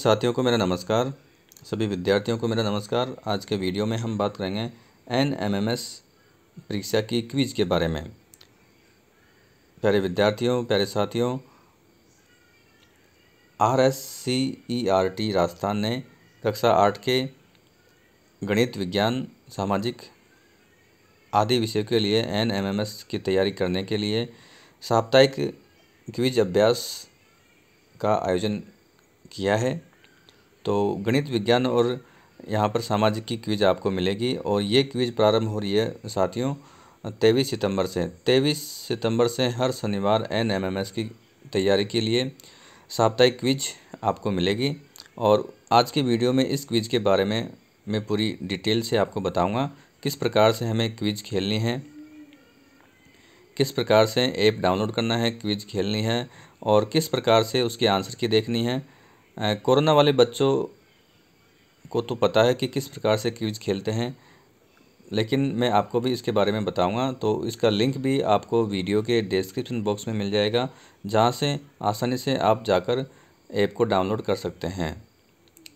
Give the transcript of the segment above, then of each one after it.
साथियों को मेरा नमस्कार सभी विद्यार्थियों को मेरा नमस्कार आज के वीडियो में हम बात करेंगे एन एम एम एस परीक्षा की क्विज के बारे में प्यारे विद्यार्थियों प्यारे साथियों R S C E R T Rajasthan ने कक्षा आठ के गणित विज्ञान सामाजिक आदि विषयों के लिए एन एम एम एस की तैयारी करने के लिए साप्ताहिक क्विज अभ्यास का आयोजन किया है तो गणित विज्ञान और यहाँ पर सामाजिक की क्विज आपको मिलेगी और ये क्विज प्रारंभ हो रही है साथियों तेईस सितंबर से तेईस सितंबर से हर शनिवार एन एम एम एस की तैयारी के लिए साप्ताहिक क्विज आपको मिलेगी और आज की वीडियो में इस क्विज के बारे में मैं पूरी डिटेल से आपको बताऊंगा किस प्रकार से हमें क्विज खेलनी है किस प्रकार से ऐप डाउनलोड करना है क्विज खेलनी है और किस प्रकार से उसके आंसर की देखनी है कोरोना वाले बच्चों को तो पता है कि किस प्रकार से क्यूज खेलते हैं लेकिन मैं आपको भी इसके बारे में बताऊंगा तो इसका लिंक भी आपको वीडियो के डिस्क्रिप्शन बॉक्स में मिल जाएगा जहां से आसानी से आप जाकर ऐप को डाउनलोड कर सकते हैं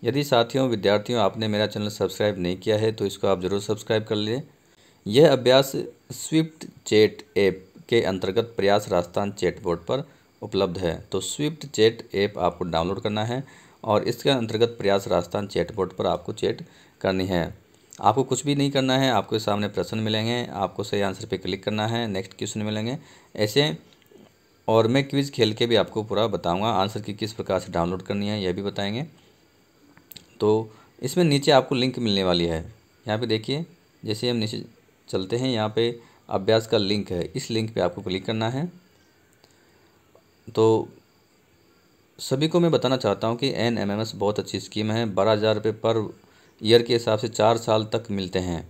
यदि साथियों विद्यार्थियों आपने मेरा चैनल सब्सक्राइब नहीं किया है तो इसको आप ज़रूर सब्सक्राइब कर लिए यह अभ्यास स्विफ्ट चैट ऐप के अंतर्गत प्रयास राजस्थान चैटबोर्ड पर उपलब्ध है तो स्विफ्ट चैट ऐप आपको डाउनलोड करना है और इसके अंतर्गत प्रयास राजस्थान चैटबोर्ड पर आपको चैट करनी है आपको कुछ भी नहीं करना है आपके सामने प्रश्न मिलेंगे आपको सही आंसर पे क्लिक करना है नेक्स्ट क्वेश्चन मिलेंगे ऐसे और मैं क्विज़ खेल के भी आपको पूरा बताऊंगा आंसर की किस प्रकार से डाउनलोड करनी है यह भी बताएंगे तो इसमें नीचे आपको लिंक मिलने वाली है यहाँ पे देखिए जैसे हम नीचे चलते हैं यहाँ पे अभ्यास का लिंक है इस लिंक पे आपको क्लिक करना है तो सभी को मैं बताना चाहता हूँ कि एन एम एम एस बहुत अच्छी स्कीम है बारह हज़ार रुपये पर ईयर के हिसाब से चार साल तक मिलते हैं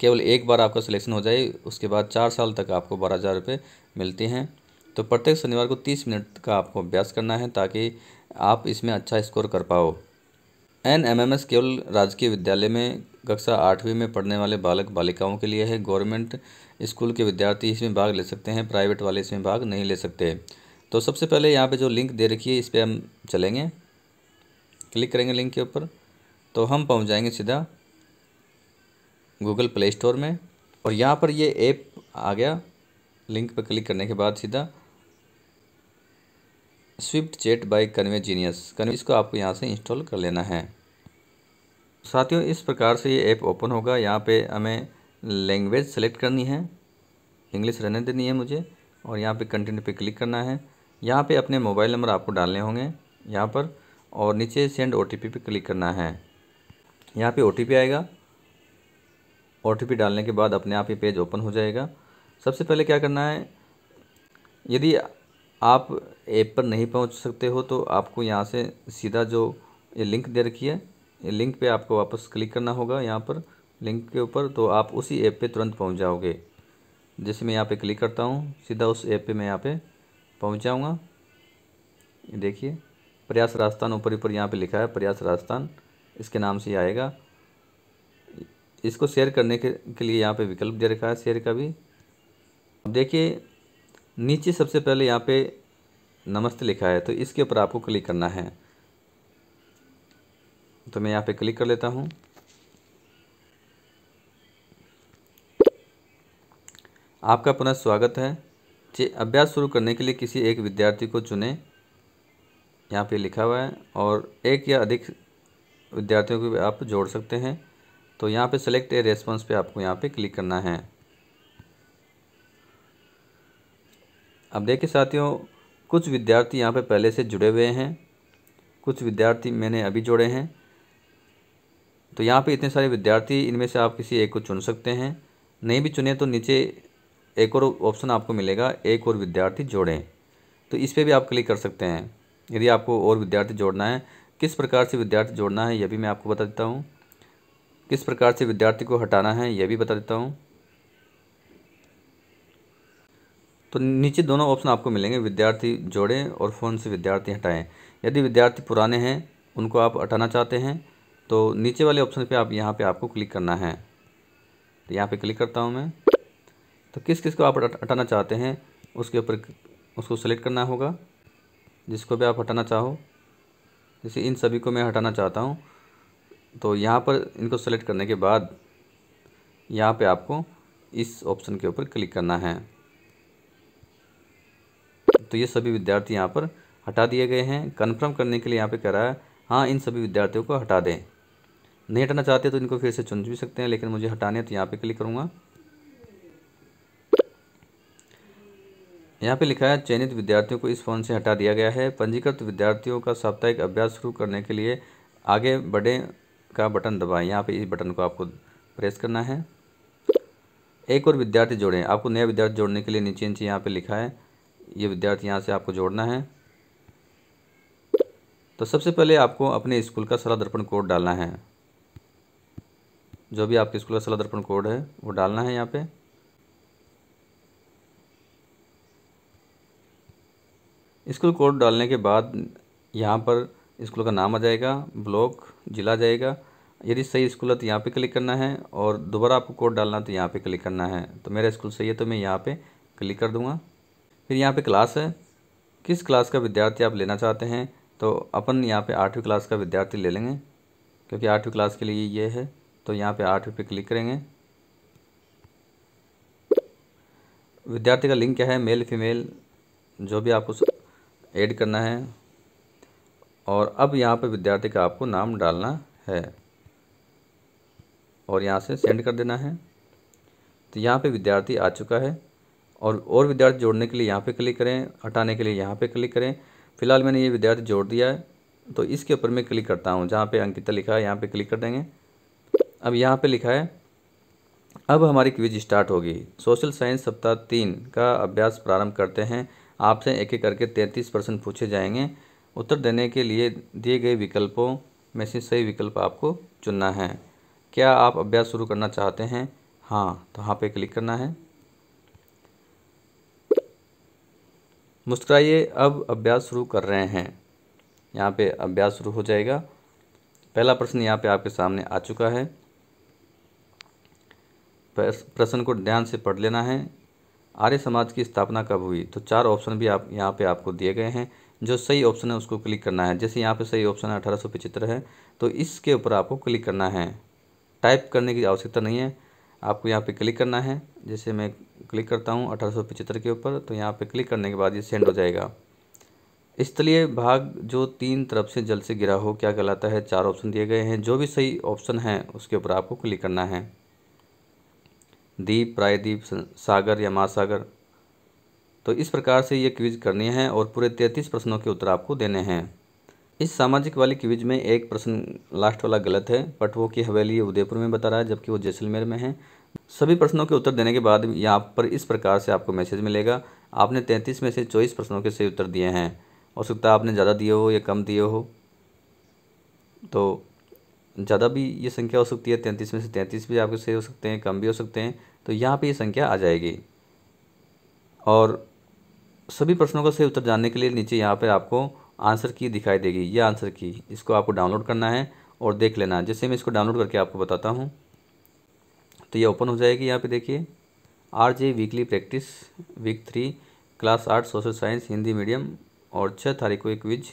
केवल एक बार आपका सिलेक्शन हो जाए उसके बाद चार साल तक आपको बारह हज़ार रुपये मिलते हैं तो प्रत्येक शनिवार को तीस मिनट का आपको अभ्यास करना है ताकि आप इसमें अच्छा स्कोर कर पाओ एन एम एम एस केवल राजकीय विद्यालय में कक्षा आठवीं में पढ़ने वाले बालक बालिकाओं के लिए है गवर्नमेंट स्कूल के विद्यार्थी इसमें भाग ले सकते हैं प्राइवेट वाले इसमें भाग नहीं ले सकते तो सबसे पहले यहाँ पे जो लिंक दे रखी है इस पर हम चलेंगे क्लिक करेंगे लिंक के ऊपर तो हम पहुँच जाएंगे सीधा गूगल प्ले स्टोर में और यहाँ पर ये ऐप आ गया लिंक पर क्लिक करने के बाद सीधा स्विफ्ट चेट बाय कन्वे जीनियस कन्वे इसको आपको यहाँ से इंस्टॉल कर लेना है साथियों इस प्रकार से ये ऐप ओपन होगा यहाँ पे हमें लैंग्वेज सेलेक्ट करनी है इंग्लिश रहने देनी है मुझे और यहाँ पे कंटेंट पे क्लिक करना है यहाँ पे अपने मोबाइल नंबर आपको डालने होंगे यहाँ पर और नीचे सेंड ओ पे क्लिक करना है यहाँ पे ओ आएगा ओ डालने के बाद अपने आप ये पेज ओपन हो जाएगा सबसे पहले क्या करना है यदि आप ऐप पर नहीं पहुँच सकते हो तो आपको यहाँ से सीधा जो ये लिंक दे रखी है लिंक पे आपको वापस क्लिक करना होगा यहाँ पर लिंक के ऊपर तो आप उसी ऐप पे तुरंत पहुँच जाओगे जैसे मैं यहाँ पे क्लिक करता हूँ सीधा उस ऐप पे मैं यहाँ पे पहुँच जाऊँगा देखिए प्रयास राजस्थान ऊपर ऊपर यहाँ पे लिखा है प्रयास राजस्थान इसके नाम से आएगा इसको शेयर करने के, के लिए यहाँ पर विकल्प दे रखा है शेयर का भी अब देखिए नीचे सबसे पहले यहाँ पर नमस्ते लिखा है तो इसके ऊपर आपको क्लिक करना है तो मैं यहाँ पे क्लिक कर लेता हूँ आपका पुनः स्वागत है अभ्यास शुरू करने के लिए किसी एक विद्यार्थी को चुने यहाँ पे लिखा हुआ है और एक या अधिक विद्यार्थियों को भी आप जोड़ सकते हैं तो यहाँ पे सेलेक्ट ए रेस्पॉन्स पे आपको यहाँ पे क्लिक करना है अब देखिए साथियों कुछ विद्यार्थी यहाँ पे पहले से जुड़े हुए हैं कुछ विद्यार्थी मैंने अभी जोड़े हैं तो यहाँ पे इतने सारे विद्यार्थी इनमें से आप किसी एक को चुन सकते हैं नहीं भी चुने तो नीचे एक और ऑप्शन आपको मिलेगा एक और विद्यार्थी जोड़ें तो इस पर भी आप क्लिक कर सकते हैं यदि आपको और विद्यार्थी जोड़ना है किस प्रकार से विद्यार्थी जोड़ना है यह भी मैं आपको बता देता हूँ किस प्रकार से विद्यार्थी को हटाना है यह भी बता देता हूँ तो नीचे दोनों ऑप्शन आपको मिलेंगे विद्यार्थी जोड़ें और फ़ोन से विद्यार्थी हटाएं यदि विद्यार्थी पुराने हैं उनको आप हटाना चाहते हैं तो नीचे वाले ऑप्शन पे आप यहाँ पे आपको क्लिक करना है तो यहाँ पे क्लिक करता हूँ मैं तो किस किस को आप हटाना चाहते हैं उसके ऊपर उसको सेलेक्ट करना होगा जिसको भी आप हटाना चाहो जैसे इन सभी को मैं हटाना चाहता हूँ तो यहाँ पर इनको सेलेक्ट करने के बाद यहाँ पे आपको इस ऑप्शन के ऊपर क्लिक करना है तो ये सभी विद्यार्थी यहाँ पर हटा दिए गए हैं कन्फर्म करने के लिए यहाँ पे कह रहा है हाँ इन सभी विद्यार्थियों को हटा दें नहीं हटाना चाहते तो इनको फिर से चुन भी सकते हैं लेकिन मुझे हटाने तो यहाँ पे क्लिक करूँगा यहाँ पे लिखा है चयनित विद्यार्थियों को इस फ़ोन से हटा दिया गया है पंजीकृत विद्यार्थियों का साप्ताहिक अभ्यास शुरू करने के लिए आगे बढ़ें का बटन दबाएं यहाँ पे इस बटन को आपको प्रेस करना है एक और विद्यार्थी जोड़ें आपको नया विद्यार्थी जोड़ने के लिए नीचे नीचे यहाँ पे लिखा है ये विद्यार्थी यहाँ से आपको जोड़ना है तो सबसे पहले आपको अपने स्कूल का सारा दर्पण कोड डालना है जो भी आपके स्कूल का सलाह दर्पण कोड है वो डालना है यहाँ पे स्कूल कोड डालने के बाद यहाँ पर स्कूल का नाम आ जाएगा ब्लॉक जिला जाएगा यदि सही स्कूल है तो यहाँ पे क्लिक करना है और दोबारा आपको कोड डालना है तो यहाँ पे क्लिक करना है तो मेरा स्कूल सही है तो मैं यहाँ पे क्लिक कर दूँगा फिर यहाँ पे क्लास है किस क्लास का विद्यार्थी आप लेना चाहते हैं तो अपन यहाँ पे आठवीं क्लास का विद्यार्थी ले लेंगे क्योंकि आठवीं क्लास के लिए ये है तो यहाँ पे आठ पे क्लिक करेंगे विद्यार्थी का लिंक क्या है मेल फीमेल जो भी आपको ऐड करना है और अब यहाँ पे विद्यार्थी का आपको नाम डालना है और यहाँ से सेंड कर देना है तो यहाँ पे विद्यार्थी आ चुका है और और विद्यार्थी जोड़ने के लिए यहाँ पे क्लिक करें हटाने के लिए यहाँ पे क्लिक करें फिलहाल मैंने ये विद्यार्थी जोड़ दिया है तो इसके ऊपर मैं क्लिक करता हूँ जहाँ पे अंकिता लिखा है यहाँ पे क्लिक कर देंगे अब यहाँ पे लिखा है अब हमारी क्विज स्टार्ट होगी सोशल साइंस सप्ताह तीन का अभ्यास प्रारंभ करते हैं आपसे एक एक करके तैंतीस प्रश्न पूछे जाएंगे उत्तर देने के लिए दिए गए विकल्पों में से सही विकल्प आपको चुनना है क्या आप अभ्यास शुरू करना चाहते हैं हाँ तो यहाँ पे क्लिक करना है मुस्कराइए अब अभ्यास शुरू कर रहे हैं यहाँ पे अभ्यास शुरू हो जाएगा पहला प्रश्न यहाँ पे आपके सामने आ चुका है प्रश्न को ध्यान से पढ़ लेना है आर्य समाज की स्थापना कब हुई तो चार ऑप्शन भी आप यहाँ पे आपको दिए गए हैं जो सही ऑप्शन है उसको क्लिक करना है जैसे यहाँ पे सही ऑप्शन है अठारह है तो इसके ऊपर आपको क्लिक करना है टाइप करने की आवश्यकता नहीं है आपको यहाँ पे क्लिक करना है जैसे मैं क्लिक करता हूँ अठारह के ऊपर तो यहाँ पर क्लिक करने के बाद ये सेंड हो जाएगा स्थलीय भाग जो तीन तरफ से जल से गिरा हो क्या कहलाता है चार ऑप्शन दिए गए हैं जो भी सही ऑप्शन है उसके ऊपर आपको क्लिक करना है दीप प्रायद्वीप सागर या महासागर तो इस प्रकार से ये क्विज करनी है और पूरे तैंतीस प्रश्नों के उत्तर आपको देने हैं इस सामाजिक वाली क्विज में एक प्रश्न लास्ट वाला गलत है पटवो की हवेली उदयपुर में बता रहा है जबकि वो जैसलमेर में है सभी प्रश्नों के उत्तर देने के बाद यहाँ पर इस प्रकार से आपको मैसेज मिलेगा आपने तैंतीस में से चौबीस प्रश्नों के सही उत्तर दिए हैं हो सकता है आपने ज़्यादा दिए हो या कम दिए हो तो ज़्यादा भी ये संख्या हो सकती है तैंतीस में से तैंतीस भी आपके से हो सकते हैं कम भी हो सकते हैं तो यहाँ पे ये संख्या आ जाएगी और सभी प्रश्नों का सही उत्तर जानने के लिए नीचे यहाँ पर आपको आंसर की दिखाई देगी ये आंसर की इसको आपको डाउनलोड करना है और देख लेना है जैसे मैं इसको डाउनलोड करके आपको बताता हूँ तो ये ओपन हो जाएगी यहाँ पे देखिए R J weekly practice week three class eight social science Hindi medium और छः तारीख को एक क्विज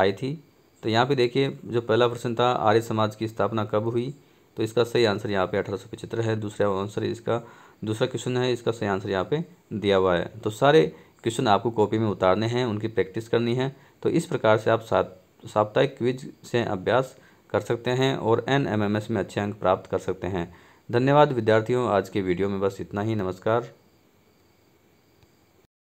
आई थी तो यहाँ पे देखिए जो पहला प्रश्न था आर्य समाज की स्थापना कब हुई तो इसका सही आंसर यहाँ पे अठारह है दूसरा आंसर इसका दूसरा क्वेश्चन है इसका सही आंसर यहाँ पे दिया हुआ है तो सारे क्वेश्चन आपको कॉपी में उतारने हैं उनकी प्रैक्टिस करनी है तो इस प्रकार से आप साप्ताहिक क्विज से अभ्यास कर सकते हैं और एन एम एम एस में अच्छे अंक प्राप्त कर सकते हैं धन्यवाद विद्यार्थियों आज के वीडियो में बस इतना ही नमस्कार